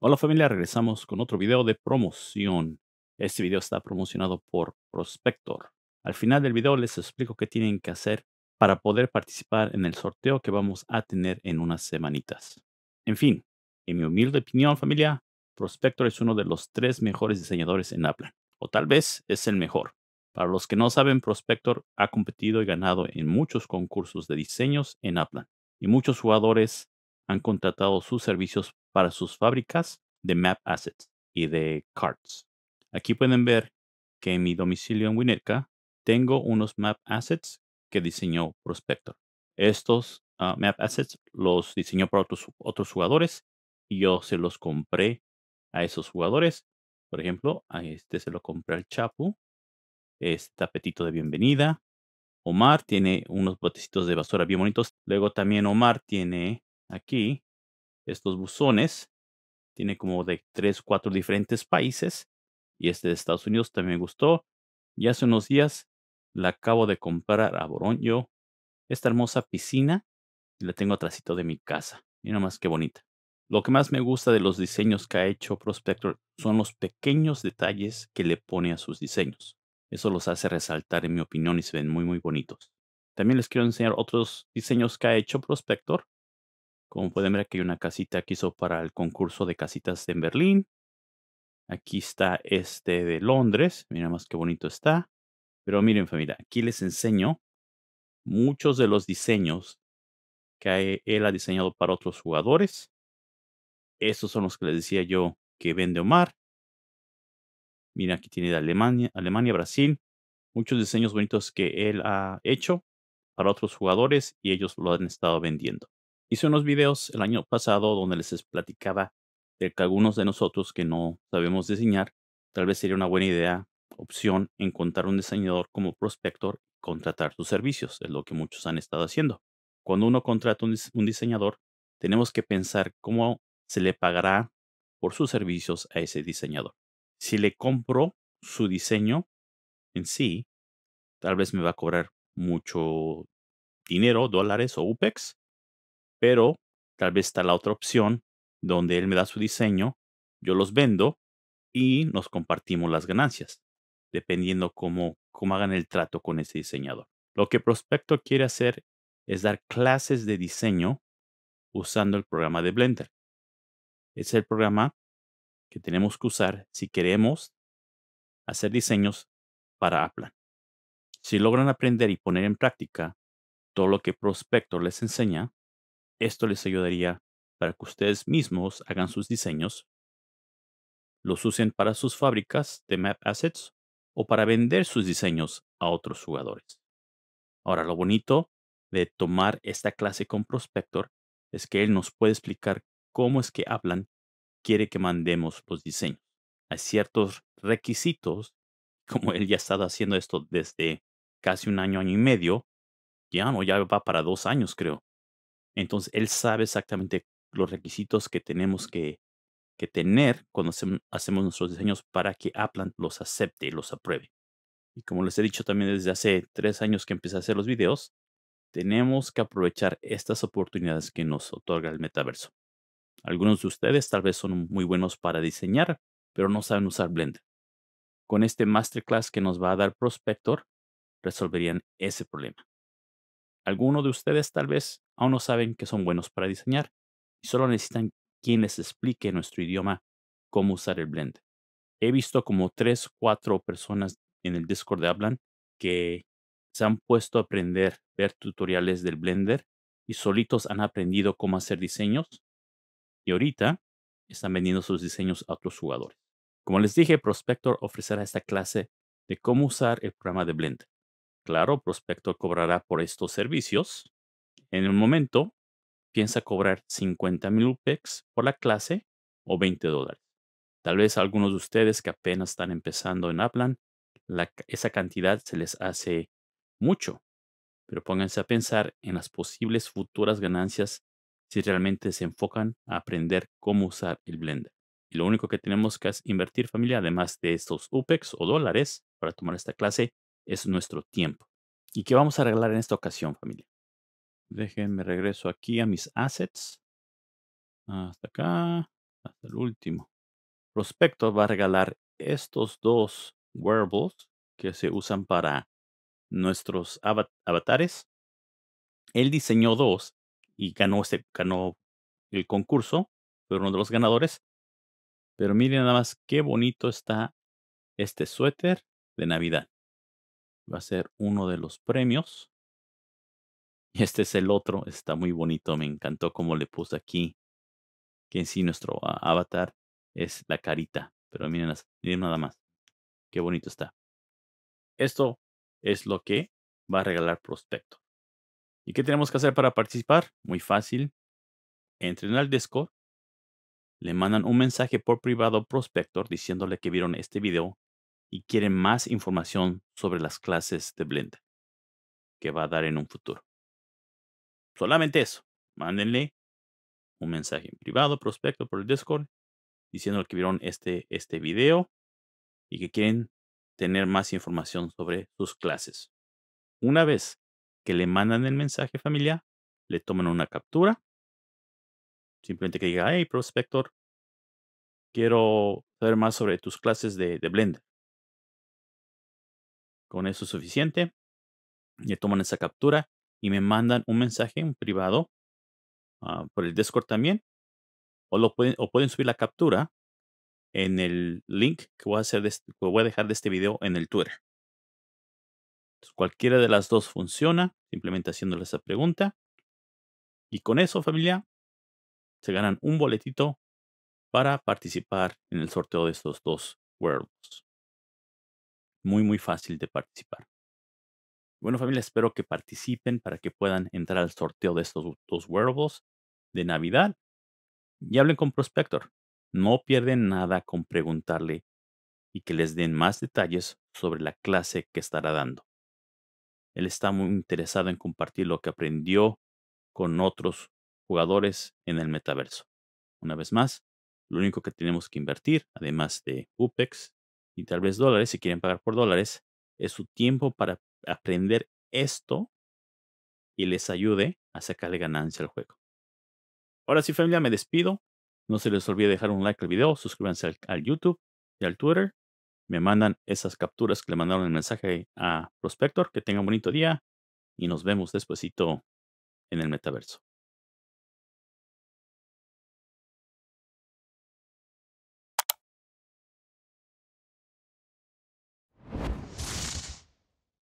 Hola familia, regresamos con otro video de promoción. Este video está promocionado por Prospector. Al final del video les explico qué tienen que hacer para poder participar en el sorteo que vamos a tener en unas semanitas. En fin, en mi humilde opinión familia, Prospector es uno de los tres mejores diseñadores en Apple, o tal vez es el mejor. Para los que no saben, Prospector ha competido y ganado en muchos concursos de diseños en Aplan y muchos jugadores han contratado sus servicios para sus fábricas de Map Assets y de Cards. Aquí pueden ver que en mi domicilio en Winnetka tengo unos Map Assets que diseñó Prospector. Estos ah, Map Assets los diseñó para otros, otros jugadores y yo se los compré a esos jugadores. Por ejemplo, a este se lo compré al Chapu, este tapetito de bienvenida. Omar tiene unos botecitos de basura bien bonitos. Luego también Omar tiene aquí estos buzones. Tiene como de tres, cuatro diferentes países. Y este de Estados Unidos también me gustó. Y hace unos días la acabo de comprar a Yo Esta hermosa piscina. Y la tengo atrásito de mi casa. Mira más qué bonita. Lo que más me gusta de los diseños que ha hecho Prospector son los pequeños detalles que le pone a sus diseños. Eso los hace resaltar en mi opinión y se ven muy muy bonitos. También les quiero enseñar otros diseños que ha hecho Prospector. Como pueden ver, aquí hay una casita que hizo para el concurso de casitas en Berlín. Aquí está este de Londres. Mira más qué bonito está. Pero miren, familia, aquí les enseño muchos de los diseños que él ha diseñado para otros jugadores. Estos son los que les decía yo que vende Omar. Mira, aquí tiene de Alemania, Alemania, Brasil. Muchos diseños bonitos que él ha hecho para otros jugadores y ellos lo han estado vendiendo. Hice unos videos el año pasado donde les platicaba de que algunos de nosotros que no sabemos diseñar, tal vez sería una buena idea, opción, encontrar un diseñador como prospector contratar sus servicios. Es lo que muchos han estado haciendo. Cuando uno contrata un, un diseñador, tenemos que pensar cómo se le pagará por sus servicios a ese diseñador. Si le compro su diseño en sí, tal vez me va a cobrar mucho dinero, dólares o UPEX, pero tal vez está la otra opción donde él me da su diseño, yo los vendo y nos compartimos las ganancias, dependiendo cómo, hagan el trato con ese diseñador. Lo que Prospecto quiere hacer es dar clases de diseño usando el programa de Blender. Es el programa que tenemos que usar si queremos hacer diseños para Aplan. Si logran aprender y poner en práctica todo lo que Prospector les enseña, esto les ayudaría para que ustedes mismos hagan sus diseños, los usen para sus fábricas de map assets o para vender sus diseños a otros jugadores. Ahora, lo bonito de tomar esta clase con Prospector es que él nos puede explicar cómo es que hablan, quiere que mandemos los diseños. Hay ciertos requisitos, como él ya ha estado haciendo esto desde casi un año, año y medio, ya no, ya va para dos años creo, entonces, él sabe exactamente los requisitos que tenemos que, tener cuando hacemos nuestros diseños para que Aplan los acepte y los apruebe. Y como les he dicho también desde hace tres años que empecé a hacer los videos, tenemos que aprovechar estas oportunidades que nos otorga el metaverso. Algunos de ustedes tal vez son muy buenos para diseñar, pero no saben usar Blender. Con este masterclass que nos va a dar Prospector, resolverían ese problema. Alguno de ustedes tal vez aún no saben que son buenos para diseñar y solo necesitan quien les explique en nuestro idioma cómo usar el Blender. He visto como tres, cuatro personas en el Discord de Hablan que se han puesto a aprender, ver tutoriales del Blender y solitos han aprendido cómo hacer diseños y ahorita están vendiendo sus diseños a otros jugadores. Como les dije, Prospector ofrecerá esta clase de cómo usar el programa de Blender. Claro, Prospector cobrará por estos servicios, en el momento, piensa cobrar 50 mil UPEX por la clase o 20 dólares. Tal vez algunos de ustedes que apenas están empezando en Aplan, esa cantidad se les hace mucho, pero pónganse a pensar en las posibles futuras ganancias si realmente se enfocan a aprender cómo usar el Blender. Y lo único que tenemos que invertir familia, además de estos UPEX o dólares para tomar esta clase, es nuestro tiempo. ¿Y qué vamos a arreglar en esta ocasión familia? Déjenme regreso aquí a mis assets. Hasta acá, hasta el último. Prospecto va a regalar estos dos wearables que se usan para nuestros avatares. Él diseñó dos y ganó, este, ganó el concurso, pero uno de los ganadores. Pero miren nada más qué bonito está este suéter de Navidad. Va a ser uno de los premios este es el otro, está muy bonito, me encantó cómo le puse aquí, que en sí nuestro avatar es la carita, pero miren, nada más, qué bonito está. Esto es lo que va a regalar Prospecto. ¿Y qué tenemos que hacer para participar? Muy fácil. Entren al Discord, le mandan un mensaje por privado a Prospector diciéndole que vieron este video y quieren más información sobre las clases de Blender que va a dar en un futuro. Solamente eso. Mándenle un mensaje en privado, prospecto por el Discord, diciendo que vieron este, este video y que quieren tener más información sobre sus clases. Una vez que le mandan el mensaje familiar, le toman una captura. Simplemente que diga, hey, prospector, quiero saber más sobre tus clases de, de Blender. Con eso es suficiente. Le toman esa captura y me mandan un mensaje, en privado, ah, por el Discord también, o, lo pueden, pueden subir la captura en el link que voy a, hacer este, voy a dejar de este video en el Twitter. cualquiera de las dos funciona, simplemente haciéndole esa pregunta. Y con eso, familia, se ganan un boletito para participar en el sorteo de estos dos Worlds. Muy, muy fácil de participar. Bueno familia, espero que participen para que puedan entrar al sorteo de estos dos wearables de Navidad y hablen con Prospector. No pierden nada con preguntarle y que les den más detalles sobre la clase que estará dando. Él está muy interesado en compartir lo que aprendió con otros jugadores en el metaverso. Una vez más, lo único que tenemos que invertir, además de UPEX y tal vez dólares, si quieren pagar por dólares, es su tiempo para aprender esto y les ayude a sacarle ganancia al juego. Ahora sí, familia, me despido. No se les olvide dejar un like al video, suscríbanse al, YouTube y al Twitter. Me mandan esas capturas que le mandaron el mensaje a Prospector. Que tengan un bonito día y nos vemos despuesito en el metaverso.